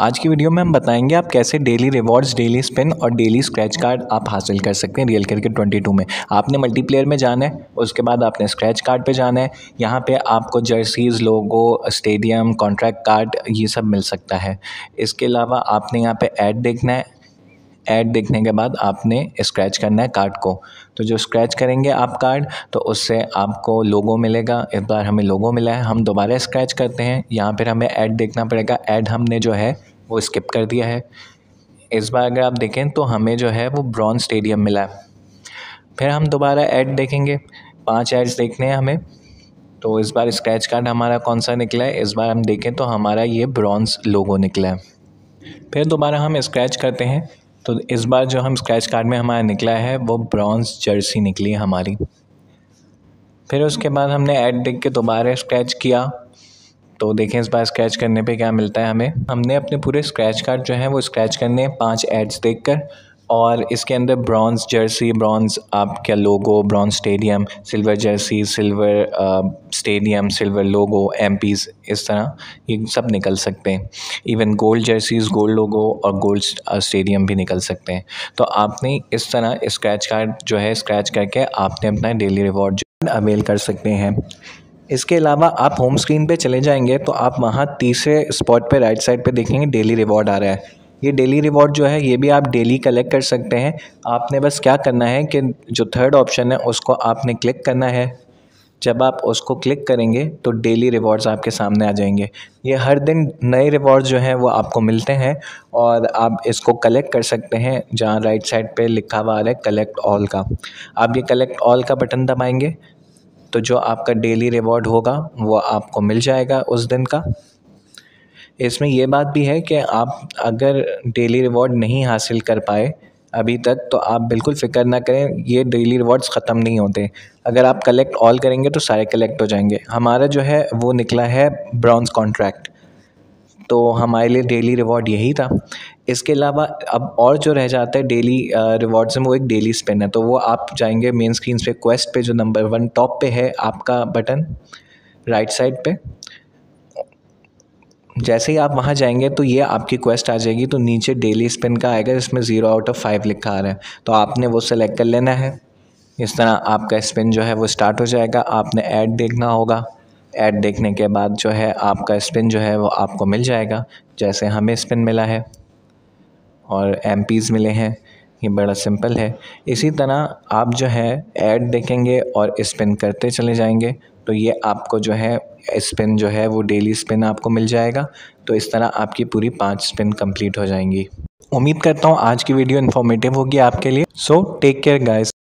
आज की वीडियो में हम बताएंगे आप कैसे डेली रिवॉर्ड्स डेली स्पिन और डेली स्क्रैच कार्ड आप हासिल कर सकते हैं रियल क्रिकेट ट्वेंटी टू में आपने मल्टीप्लेयर में जाना है उसके बाद आपने स्क्रैच कार्ड पे जाना है यहाँ पे आपको jerseys logo stadium contract card ये सब मिल सकता है इसके अलावा आपने यहाँ पे ऐड देखना है ऐड देखने के बाद आपने स्क्रैच करना है कार्ड को तो जो स्क्रैच करेंगे आप कार्ड तो उससे आपको लोगो मिलेगा इस बार हमें लोगो मिला है हम दोबारा स्क्रैच करते हैं यहाँ पर हमें ऐड देखना पड़ेगा ऐड हमने जो है वो स्किप कर दिया है इस बार अगर आप देखें तो हमें जो है वो ब्रॉन्ज स्टेडियम मिला है फिर हम दोबारा ऐड देखेंगे पांच ऐड्स देखने हैं हमें तो इस बार स्क्रैच कार्ड हमारा कौन सा निकला है इस बार हम देखें तो हमारा ये ब्रॉन्ज लोगो निकला है फिर दोबारा हम स्क्रैच करते हैं तो इस बार जो हम स्क्रैच कार्ड में हमारा निकला है वो ब्रॉन्ज जर्सी निकली हमारी फिर उसके बाद हमने ऐड देख के दोबारा स्क्रैच किया तो देखें इस बार स्क्रैच करने पे क्या मिलता है हमें हमने अपने पूरे स्क्रैच कार्ड जो है वो स्क्रैच करने पांच एड्स देखकर और इसके अंदर ब्रॉन्ज़ जर्सी ब्रॉन्ज़ आपका logo bronze stadium silver jersey silver stadium silver logo M इस तरह ये सब निकल सकते हैं even gold jerseys gold logo और गोल्ड स्टेडियम भी निकल सकते हैं तो आपने इस तरह स्क्रैच कार्ड जो है स्क्रैच करके आपने अपना डेली रिवॉर्ड अवेल कर सकते हैं इसके अलावा आप होम स्क्रीन पे चले जाएंगे तो आप वहाँ तीसरे स्पॉट पे राइट साइड पे देखेंगे डेली रिवॉर्ड आ रहा है ये डेली रिवॉर्ड जो है ये भी आप डेली कलेक्ट कर सकते हैं आपने बस क्या करना है कि जो थर्ड ऑप्शन है उसको आपने क्लिक करना है जब आप उसको क्लिक करेंगे तो डेली रिवॉर्ड्स आपके सामने आ जाएंगे ये हर दिन नए रिवॉर्ड्स जो हैं वो आपको मिलते हैं और आप इसको कलेक्ट कर सकते हैं जहाँ राइट साइड पे लिखा हुआ आ रहा है कलेक्ट ऑल का आप ये कलेक्ट ऑल का बटन दबाएंगे तो जो आपका डेली रिवॉर्ड होगा वो आपको मिल जाएगा उस दिन का इसमें यह बात भी है कि आप अगर डेली रिवॉर्ड नहीं हासिल कर पाए अभी तक तो आप बिल्कुल फ़िक्र ना करें ये डेली रिवॉर्ड्स ख़त्म नहीं होते अगर आप कलेक्ट ऑल करेंगे तो सारे कलेक्ट हो जाएंगे हमारा जो है वो निकला है ब्रॉन्ज कॉन्ट्रैक्ट तो हमारे लिए डेली रिवॉर्ड यही था इसके अलावा अब और जो रह जाता है डेली रिवॉर्ड्स में वो एक डेली स्पिन है तो वो आप जाएंगे मेन स्क्रीन पे क्वेस्ट पे जो नंबर वन टॉप पे है आपका बटन राइट साइड पे जैसे ही आप वहाँ जाएंगे तो ये आपकी क्वेस्ट आ जाएगी तो नीचे डेली स्पिन का आएगा जिसमें ज़ीरो आउट ऑफ फाइव लिखा आ रहा है तो आपने वो सेलेक्ट कर लेना है इस तरह आपका स्पिन जो है वो स्टार्ट हो जाएगा आपने ऐड देखना होगा ऐड देखने के बाद जो है आपका स्पिन जो है वो आपको मिल जाएगा जैसे हमें स्पिन मिला है और एम मिले हैं ये बड़ा सिंपल है इसी तरह आप जो है ऐड देखेंगे और स्पिन करते चले जाएंगे तो ये आपको जो है स्पिन जो है वो डेली स्पिन आपको मिल जाएगा तो इस तरह आपकी पूरी पाँच स्पिन कंप्लीट हो जाएंगी उम्मीद करता हूँ आज की वीडियो इन्फॉर्मेटिव होगी आपके लिए सो टेक केयर गाइस